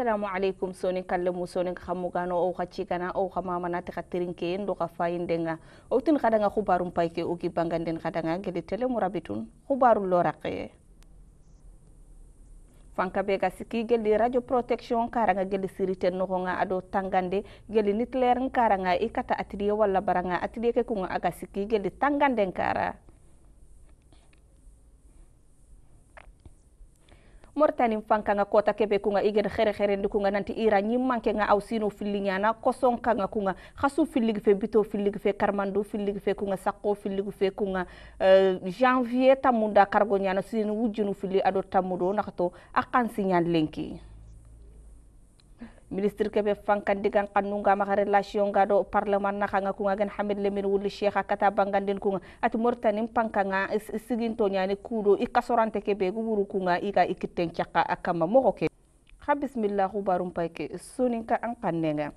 assalamu alaikum soni kallamu soni xamugano o xa cigana o xa mamanati xa tirinke ndo xa fayindenga o tin xadanga xubarum payke o gibanganden xadanga gede telemu rabitun xubaru loraqeye fanka be ga siki gelli radio protection karanga gelli siriten no honga ado tangande gelli nucleaire karanga ikata atelier wala baranga atelier ke kunga aga siki gelli tangande kara mortani fanka nga kota kebe kunga igen xere xerendi kunga nanti ira ñi manke nga aw sino fili ñana koson ku kunga xasu filligi fe bito filligi fe karmandu filligi fe kunga sakko filligi fe kunga eh, janvier tamunda kargo ñana sino wujjunu filli ado tamudo naxto a xansi ñan lenki ministre keɓe fankandigan kannunga maxa relation nga do parlement naxanga kunga gen hamed lemin wuli cheikh a kata bangandin kunga ati mortanin pankanga siginto ñani kuuɗo i kasorante keɓe gu wuru kunga iga i kitten cakka a kamma moxo ke ha bismillah xubarum payke suninka an kannenga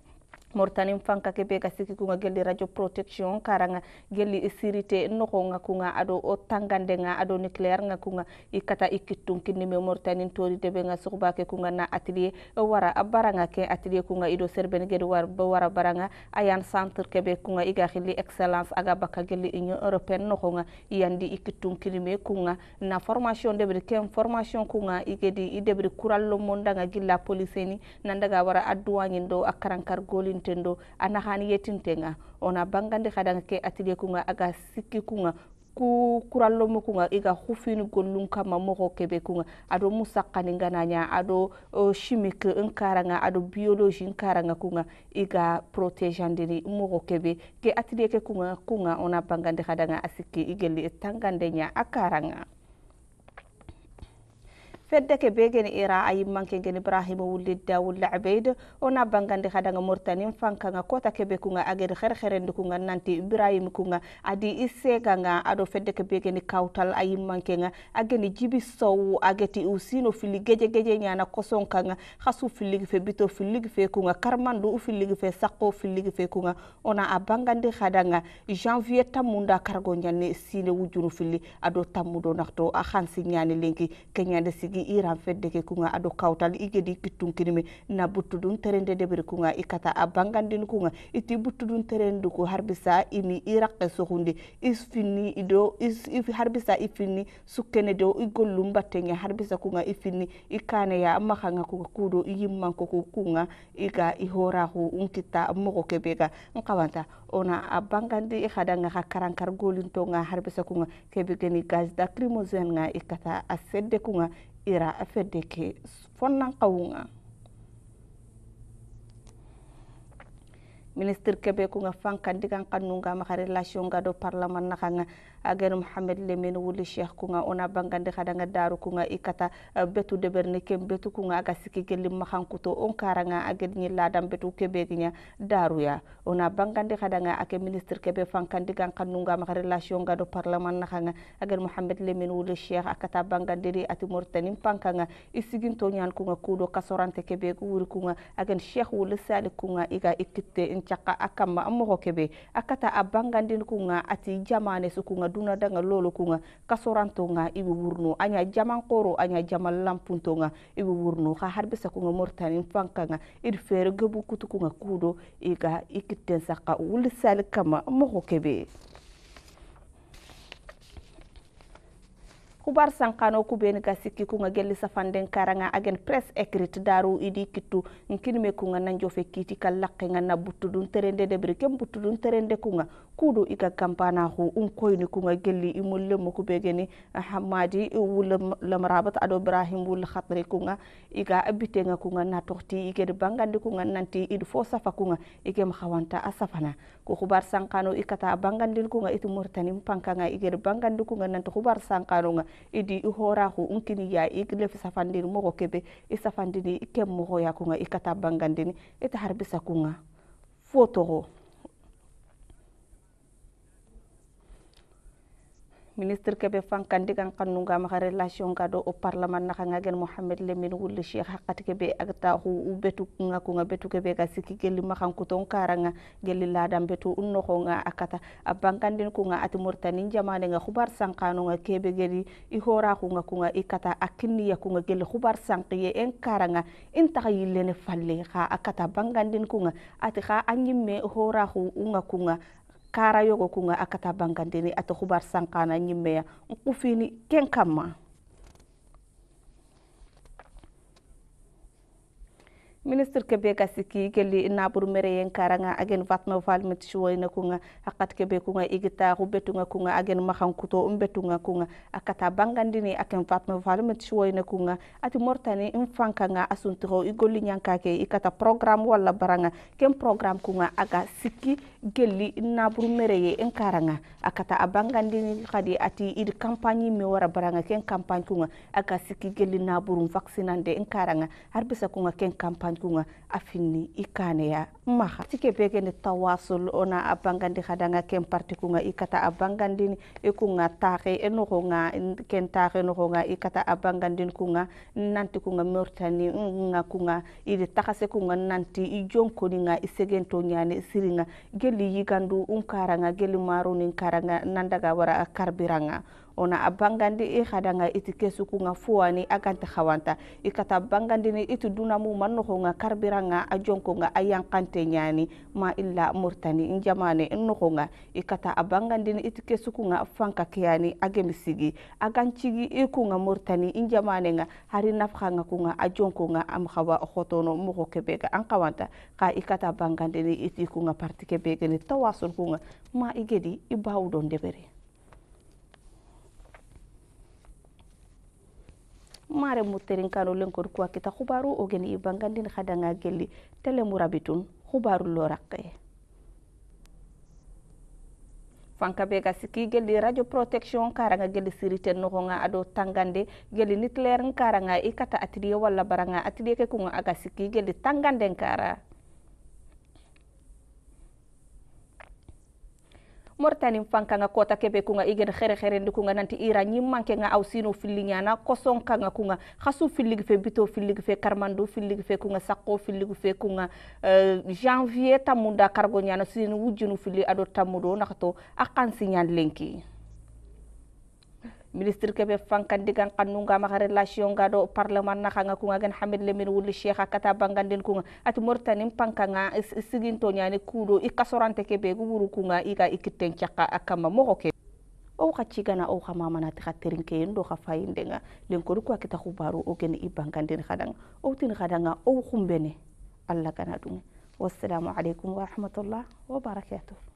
mortanin fanka ke be ga sigi kunga gelli radio protection karanga gelli sirite noko nga kunga ado o tangande nga ado nucléaire nga kunga ikata ikitun kinni me mortanin tori debe nga sukba ke kunga na atelier wara abaranga ke atelier kunga ido serben gedi war wara baranga ayan centre ke kunga iga excellence aga baka gelli union européenne noko nga yandi ikitun kinni me kunga na formation debri be ken formation kunga igedi idebri kural lo monda nga gilla police ni nandaga wara adduwa akarankar golin yettinten do a naxani yettintenga ona bangandi xadanga ke atelier kunga aga sikki kunga ku kurallomu kunga iga xufini gollun kama moxo kebe kunga ado musakani nganaña ado chimique nkaranga ado biologie nkaranga kunga iga protégendini moxo kebe ke atelier ke kunga kunga ona bangandi xadanga a sikki i gelli tangandeña a karanga feddeke be gene ira a yimmanke gen ibrahima wullid dawulla abeyd ona bangandi hadaga mortanin fankanga kota kebe kunga agede herherende kunga nanti ibrahima kunga adi issegaga aɗo feddeke be geni kawtal a yimmankega ageni jibi sow ageti usino fili geje geje ñana kosonkaga hasu filligi fe bito filligi fe kunga karmandu u filligi fe sakko filligi fe kunga ona a bangandi hadaga janvier tammunda kargo ñanne sine wujunu filli aɗo tammudo nakto a hansi ñani lenki keñande sigi iran fedde ke kunga aɗo kawtal igedi kittunkinime na buttuɗum terende deɓiri kunga ikata a bangandin kunga iti buttuɗum terendu ko harbisa imi iraqe sohunde isfinni ido harbisa ifinni sukkene do igollum battege harbisa kunga ifinni ikaneya makanga kuga kuɗo iyimmanko ko kunga iga ihorahu unkitta mogo keɓega nkawanta ona a bangandi ihadanga ha karankar golintonga harbisa kunga keɓegeni gaz da crimogene nga ikata a sedde kunga yra afet deke sufonnan kawunga ministre kebe ko nga fankandi kan kanu nga xare relation nga do parlement na kanga agenu mohammed lemin wuli cheikh ko nga ona bangandi kada nga daru kunga nga ikata e, betu de berne kem betu kunga nga aga siki gelli ma kuto on karanga aged ni ladam betu kebe gnya daru ya ona bangandi kada nga ak ministre kebe fankandi kan kanu nga xare relation nga do parlement na kanga agenu mohammed lemin wuli cheikh akata bangandiri ati mortani pankanga isigin to nyan ko nga kudo kasorante kebe kunga wuri ko nga agen cheikh wuli sali ku nga iga ikitte caka akamma kamma an mogo kebe a kata a bangandin kunga ati jamanesi kunga duna danga lolo kunga kasoranto nga i wurnu anya a ɲa jaman koro a jaman lampunto nga i wurnu ka xa harbisa kunga moritani fanka nga iri feere gebu kutu kunga kudo iga ikitten i kitten saka wulisali kamma an mogo kebe kubar sankano kubeni ga sikki kunga gelli safanden karanga agen press écrite daru idi kitu nkinime kunga nanjo fe kiti kal lakke nga buttudun terende de bri buttudun terende kunga kudu iga gambanahu unkoyni kunga gelli imullemu kubegeni hamadi lamarabat ado ibrahim wul khatri kunga iga abitenga kunga natorti iged bangandi kunga nanti id fo safa kunga igem khawanta asafana ku khubar sankano ikata bangandil kunga itu murtani pankanga iged bangandi kunga nanti khubar sankano nga idi ihorahu unkini ya iglef safandini mogo kebe isafandini ikem mogo ya kunga ikata bangandini ita harbisa kunga fotogo ministre keɓe fankandi kan kannugama ha relation ga ɗo o parlement nahaga gen mouhamed lemin wulle cheikh hakkati keɓe agta hu betu gakuga betu keɓe ga sikki gelli mahanku ton karaga gelli ladan betu unnohoga akata a bankandin kuga ati mauritani jamanega hubar sankanoga keɓe geli i horakuga kuga ikata kata a kinniya kuga gelli hubar sankiye en karaga in taha yillene falle ha akata bangandin kuga ati ha a yimme horaku uga kuga kara yogo kunga akata bangandini ata hubar sankana nyimeya nkufini ken kamma ministre kebe kasiki geli nabur mere yen karanga agen vatma valmet shuwaina kunga akat kebe kunga igita rubetunga kunga agen mahankuto umbetunga kunga akata bangandini aken vatma valmet shuwaina kunga ati mortani imfankanga asuntiro igoli nyankake ikata program wala baranga ken program kunga aga siki geli nabur mere ye en karanga akata abangandini kadi ati id campagne me baranga ken campagne kunga aga siki geli naburum vaccinande en karanga harbisa kunga ken campagne kunga afini finni i kaneya maxa tike bekene tawasul ona abangandi bangandi ken parti kunga ikata kata a bangandini i kunga taxe ken taxe noxonga i kata a bangandin kunga nanti kunga mauritani nga kunga i takase kunga nanti i jonkoninga i segento ñane siringa geli yigandu un karanga geli marunin karanga nandaga wara a karbiranga ona a bangandi i e hadanga iti kesukunga fuwani a ganta hawanta i kata bangandini iti dunamu ma nohonga karbiranga a jonkonga a yankante ñani ma illa murtani n jamane n nohonga i kata a bangandini iti kesukunga fanka kiyani a gemi a gancigi i e kunga murtani n jamanenga hari nafhanga kunga a jonkonga am hawa hotono mogo kebega an hawanta ka i kata bangandini iti kunga parti kebegeni tawasul kunga ma i gedi i bawudon debere mare muterin kano lenkor kuwa kita hubaru ogeni ibangandin hadanga gelli tele murabitun hubaru loraqe fanka be gasiki geli radio protection karanga gelli sirite nga ado tangande gelli nitler karanga ikata atiliye walla baranga atiliye ke kunga aga geli gelli tangande kara mortani fanka nga kota kebe kunga igen xere xere ndi kunga nanti ira ñi manke nga aw sino fili ñana koson ku kunga xasu fillig fe bito fillig fe karmandu fillig fe kunga sakko fillig fe kunga eh, janvier tamunda kargo ñana sino wujjunu filli ado tammudo naxto a xansi ñan lenki ministre keɓe fankandigan kannunga maxa relation ga ɗo parlement naxanga kunga gen hamid lemin wulli cheikh a kata bangandin kunga ati mortanin pankanga siginto nyani kudo ikasorante kasorante keɓe gu kunga iga i kitten cakka a kamma moxo ke o xa cigana o xa mamanati xa terinkeyen ɗo xa fayindenga lenkori ko kita xubaru o gene i bangandin xaɗanga o tin xaɗanga o xumbene allah gana ɗume wassalamu aleykum wa rahmatullah wa barakatuh